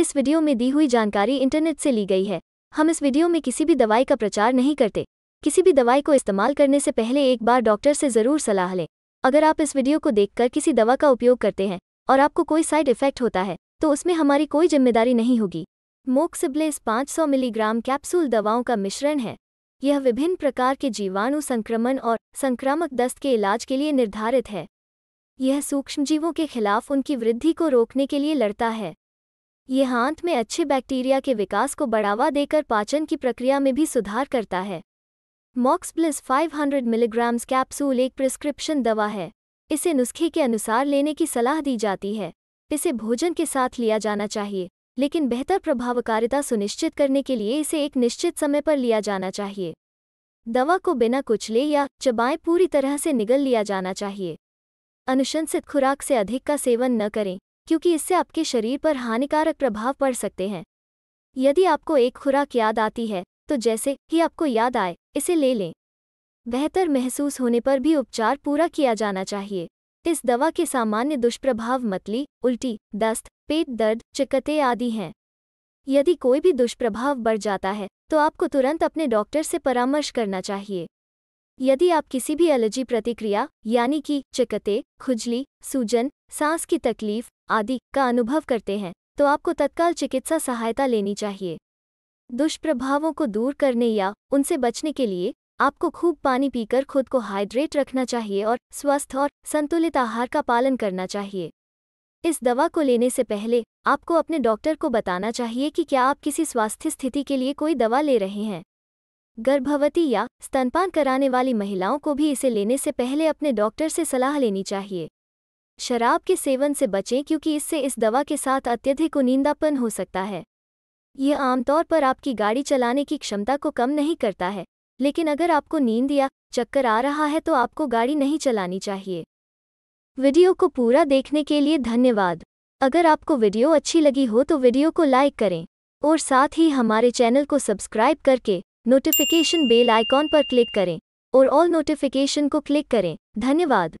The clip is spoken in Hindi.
इस वीडियो में दी हुई जानकारी इंटरनेट से ली गई है हम इस वीडियो में किसी भी दवाई का प्रचार नहीं करते किसी भी दवाई को इस्तेमाल करने से पहले एक बार डॉक्टर से ज़रूर सलाह लें अगर आप इस वीडियो को देखकर किसी दवा का उपयोग करते हैं और आपको कोई साइड इफेक्ट होता है तो उसमें हमारी कोई जिम्मेदारी नहीं होगी मोक्सिब्लेस 500 मिलीग्राम कैप्सूल दवाओं का मिश्रण है यह विभिन्न प्रकार के जीवाणु संक्रमण और संक्रामक दस्त के इलाज के लिए निर्धारित है यह सूक्ष्मजीवों के खिलाफ उनकी वृद्धि को रोकने के लिए लड़ता है ये हाथ में अच्छे बैक्टीरिया के विकास को बढ़ावा देकर पाचन की प्रक्रिया में भी सुधार करता है मॉक्स प्लस 500 मिलीग्राम्स कैप्सूल एक प्रिस्क्रिप्शन दवा है इसे नुस्खे के अनुसार लेने की सलाह दी जाती है इसे भोजन के साथ लिया जाना चाहिए लेकिन बेहतर प्रभावकारिता सुनिश्चित करने के लिए इसे एक निश्चित समय पर लिया जाना चाहिए दवा को बिना कुचले या चबाएं पूरी तरह से निगल लिया जाना चाहिए अनुशंसित खुराक से अधिक का सेवन न करें क्योंकि इससे आपके शरीर पर हानिकारक प्रभाव पड़ सकते हैं यदि आपको एक खुराक याद आती है तो जैसे ही आपको याद आए इसे ले लें बेहतर महसूस होने पर भी उपचार पूरा किया जाना चाहिए इस दवा के सामान्य दुष्प्रभाव मतली उल्टी दस्त पेट दर्द चिकते आदि हैं यदि कोई भी दुष्प्रभाव बढ़ जाता है तो आपको तुरंत अपने डॉक्टर से परामर्श करना चाहिए यदि आप किसी भी एलर्जी प्रतिक्रिया यानी कि चिकते खुजली सूजन सांस की तकलीफ आदि का अनुभव करते हैं तो आपको तत्काल चिकित्सा सहायता लेनी चाहिए दुष्प्रभावों को दूर करने या उनसे बचने के लिए आपको खूब पानी पीकर खुद को हाइड्रेट रखना चाहिए और स्वस्थ और संतुलित आहार का पालन करना चाहिए इस दवा को लेने से पहले आपको अपने डॉक्टर को बताना चाहिए कि क्या आप किसी स्वास्थ्य स्थिति के लिए कोई दवा ले रहे हैं गर्भवती या स्तनपान कराने वाली महिलाओं को भी इसे लेने से पहले अपने डॉक्टर से सलाह लेनी चाहिए शराब के सेवन से बचें क्योंकि इससे इस दवा के साथ अत्यधिक उनींदापन हो सकता है यह आमतौर पर आपकी गाड़ी चलाने की क्षमता को कम नहीं करता है लेकिन अगर आपको नींद या चक्कर आ रहा है तो आपको गाड़ी नहीं चलानी चाहिए वीडियो को पूरा देखने के लिए धन्यवाद अगर आपको वीडियो अच्छी लगी हो तो वीडियो को लाइक करें और साथ ही हमारे चैनल को सब्सक्राइब करके नोटिफिकेशन बेल आइकॉन पर क्लिक करें और ऑल नोटिफिकेशन को क्लिक करें धन्यवाद